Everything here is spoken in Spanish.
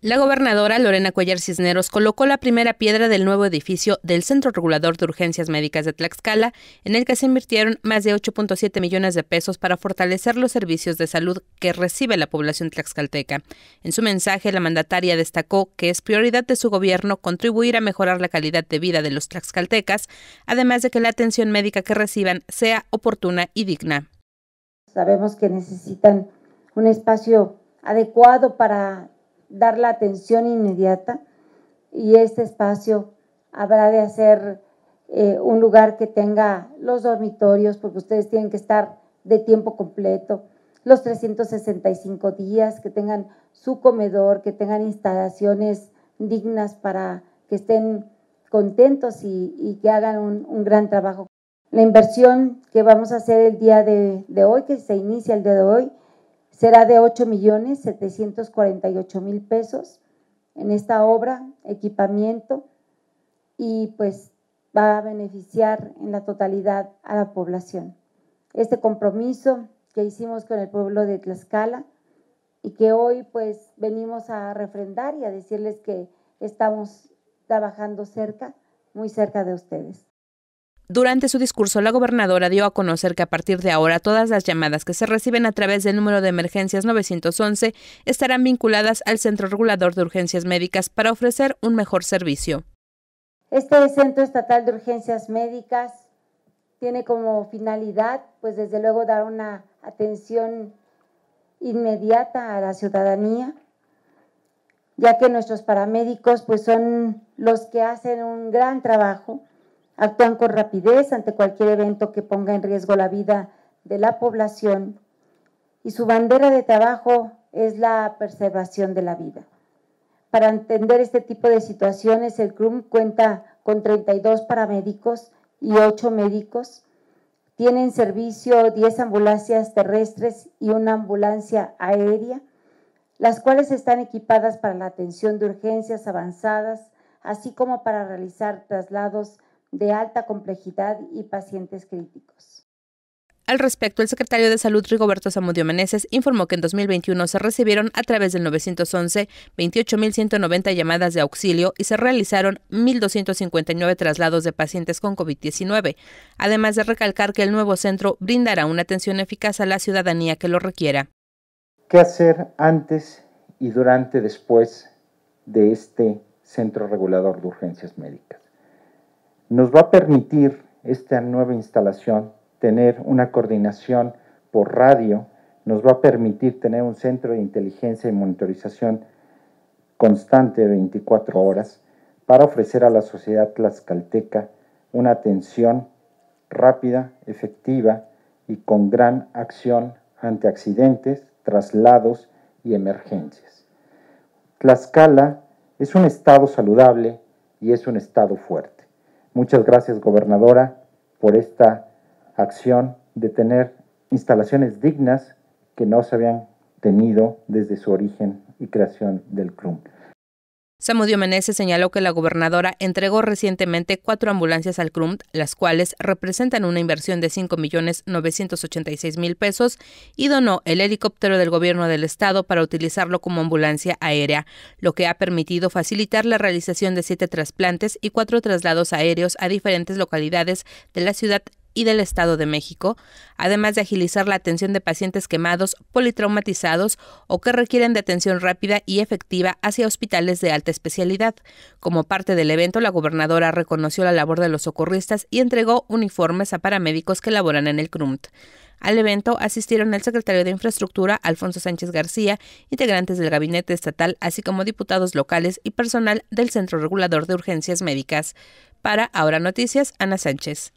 La gobernadora Lorena Cuellar Cisneros colocó la primera piedra del nuevo edificio del Centro Regulador de Urgencias Médicas de Tlaxcala, en el que se invirtieron más de 8.7 millones de pesos para fortalecer los servicios de salud que recibe la población tlaxcalteca. En su mensaje, la mandataria destacó que es prioridad de su gobierno contribuir a mejorar la calidad de vida de los tlaxcaltecas, además de que la atención médica que reciban sea oportuna y digna. Sabemos que necesitan un espacio adecuado para dar la atención inmediata y este espacio habrá de hacer eh, un lugar que tenga los dormitorios, porque ustedes tienen que estar de tiempo completo, los 365 días, que tengan su comedor, que tengan instalaciones dignas para que estén contentos y, que hagan un, gran trabajo. La inversión que vamos a hacer el día de, de hoy, que se inicia el día de hoy, será de 8.748.000 millones mil pesos en esta obra, equipamiento, y pues va a beneficiar en la totalidad a la población. Este compromiso que hicimos con el pueblo de Tlaxcala y que hoy pues venimos a refrendar y a decirles que estamos trabajando cerca, muy cerca de ustedes. Durante su discurso, la gobernadora dio a conocer que a partir de ahora todas las llamadas que se reciben a través del número de emergencias 911 estarán vinculadas al Centro Regulador de Urgencias Médicas para ofrecer un mejor servicio. Este Centro Estatal de Urgencias Médicas tiene como finalidad, pues desde luego, dar una atención inmediata a la ciudadanía, ya que nuestros paramédicos pues son los que hacen un gran trabajo Actúan con rapidez ante cualquier evento que ponga en riesgo la vida de la población y su bandera de trabajo es la preservación de la vida. Para entender este tipo de situaciones, el CRUM cuenta con 32 paramédicos y 8 médicos. Tienen servicio 10 ambulancias terrestres y una ambulancia aérea, las cuales están equipadas para la atención de urgencias avanzadas, así como para realizar traslados de alta complejidad y pacientes críticos. Al respecto, el secretario de Salud Rigoberto Zamudio Meneses informó que en 2021 se recibieron a través del 911 28.190 llamadas de auxilio y se realizaron 1.259 traslados de pacientes con COVID-19, además de recalcar que el nuevo centro brindará una atención eficaz a la ciudadanía que lo requiera. ¿Qué hacer antes y durante después de este centro regulador de urgencias médicas? nos va a permitir esta nueva instalación tener una coordinación por radio, nos va a permitir tener un centro de inteligencia y monitorización constante de 24 horas para ofrecer a la sociedad tlaxcalteca una atención rápida, efectiva y con gran acción ante accidentes, traslados y emergencias. Tlaxcala es un estado saludable y es un estado fuerte. Muchas gracias, gobernadora, por esta acción de tener instalaciones dignas que no se habían tenido desde su origen y creación del CRUM. Samudio Meneses señaló que la gobernadora entregó recientemente cuatro ambulancias al CRUMT, las cuales representan una inversión de 5.986.000 pesos, y donó el helicóptero del gobierno del estado para utilizarlo como ambulancia aérea, lo que ha permitido facilitar la realización de siete trasplantes y cuatro traslados aéreos a diferentes localidades de la ciudad y del Estado de México, además de agilizar la atención de pacientes quemados, politraumatizados o que requieren de atención rápida y efectiva hacia hospitales de alta especialidad. Como parte del evento, la gobernadora reconoció la labor de los socorristas y entregó uniformes a paramédicos que laboran en el CRUMT. Al evento asistieron el secretario de Infraestructura, Alfonso Sánchez García, integrantes del gabinete estatal, así como diputados locales y personal del Centro Regulador de Urgencias Médicas. Para Ahora Noticias, Ana Sánchez.